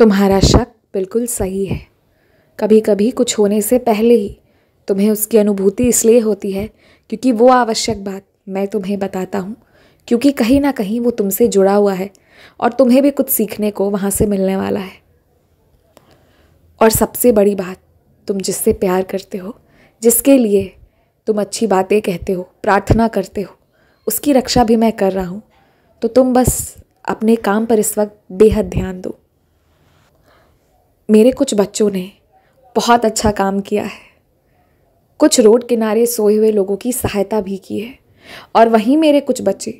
तुम्हारा शक बिल्कुल सही है कभी कभी कुछ होने से पहले ही तुम्हें उसकी अनुभूति इसलिए होती है क्योंकि वो आवश्यक बात मैं तुम्हें बताता हूँ क्योंकि कहीं ना कहीं वो तुमसे जुड़ा हुआ है और तुम्हें भी कुछ सीखने को वहाँ से मिलने वाला है और सबसे बड़ी बात तुम जिससे प्यार करते हो जिसके लिए तुम अच्छी बातें कहते हो प्रार्थना करते हो उसकी रक्षा भी मैं कर रहा हूँ तो तुम बस अपने काम पर इस वक्त बेहद ध्यान दो मेरे कुछ बच्चों ने बहुत अच्छा काम किया है कुछ रोड किनारे सोए हुए लोगों की सहायता भी की है और वहीं मेरे कुछ बच्चे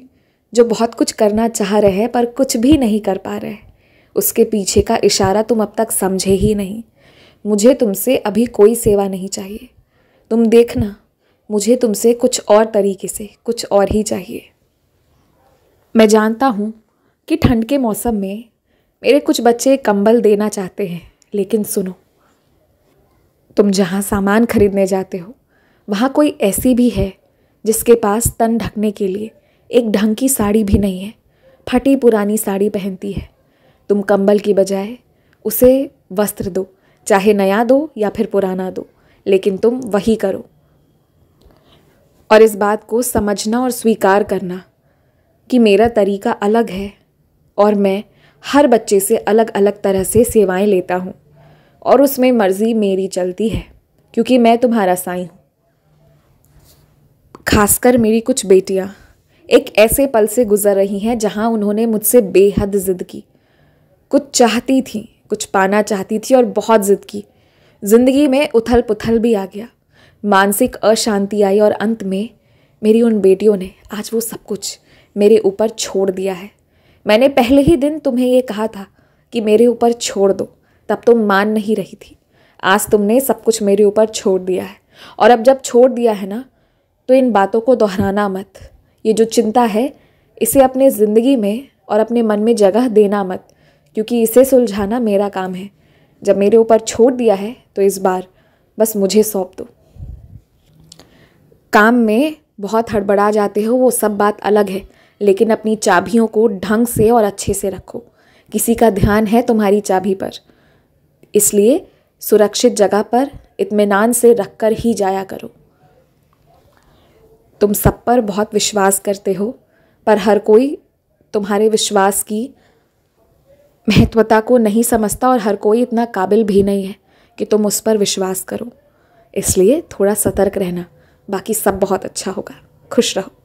जो बहुत कुछ करना चाह रहे हैं पर कुछ भी नहीं कर पा रहे उसके पीछे का इशारा तुम अब तक समझे ही नहीं मुझे तुमसे अभी कोई सेवा नहीं चाहिए तुम देखना मुझे तुमसे कुछ और तरीके से कुछ और ही चाहिए मैं जानता हूँ कि ठंड के मौसम में मेरे कुछ बच्चे कंबल देना चाहते हैं लेकिन सुनो तुम जहाँ सामान खरीदने जाते हो वहाँ कोई ऐसी भी है जिसके पास तन ढकने के लिए एक ढंग की साड़ी भी नहीं है फटी पुरानी साड़ी पहनती है तुम कंबल की बजाय उसे वस्त्र दो चाहे नया दो या फिर पुराना दो लेकिन तुम वही करो और इस बात को समझना और स्वीकार करना कि मेरा तरीका अलग है और मैं हर बच्चे से अलग अलग तरह से सेवाएं लेता हूँ और उसमें मर्ज़ी मेरी चलती है क्योंकि मैं तुम्हारा साई हूँ खासकर मेरी कुछ बेटियाँ एक ऐसे पल से गुजर रही हैं जहाँ उन्होंने मुझसे बेहद ज़िद की कुछ चाहती थी कुछ पाना चाहती थी और बहुत ज़िद की ज़िंदगी में उथल पुथल भी आ गया मानसिक अशांति आई और अंत में मेरी उन बेटियों ने आज वो सब कुछ मेरे ऊपर छोड़ दिया है मैंने पहले ही दिन तुम्हें ये कहा था कि मेरे ऊपर छोड़ दो तब तुम मान नहीं रही थी आज तुमने सब कुछ मेरे ऊपर छोड़ दिया है और अब जब छोड़ दिया है ना तो इन बातों को दोहराना मत ये जो चिंता है इसे अपने ज़िंदगी में और अपने मन में जगह देना मत क्योंकि इसे सुलझाना मेरा काम है जब मेरे ऊपर छोड़ दिया है तो इस बार बस मुझे सौंप दो काम में बहुत हड़बड़ा जाते हो वो सब बात अलग है लेकिन अपनी चाबियों को ढंग से और अच्छे से रखो किसी का ध्यान है तुम्हारी चाबी पर इसलिए सुरक्षित जगह पर इत्मीनान से रख कर ही जाया करो तुम सब पर बहुत विश्वास करते हो पर हर कोई तुम्हारे विश्वास की महत्वता को नहीं समझता और हर कोई इतना काबिल भी नहीं है कि तुम उस पर विश्वास करो इसलिए थोड़ा सतर्क रहना बाकी सब बहुत अच्छा होगा खुश रहो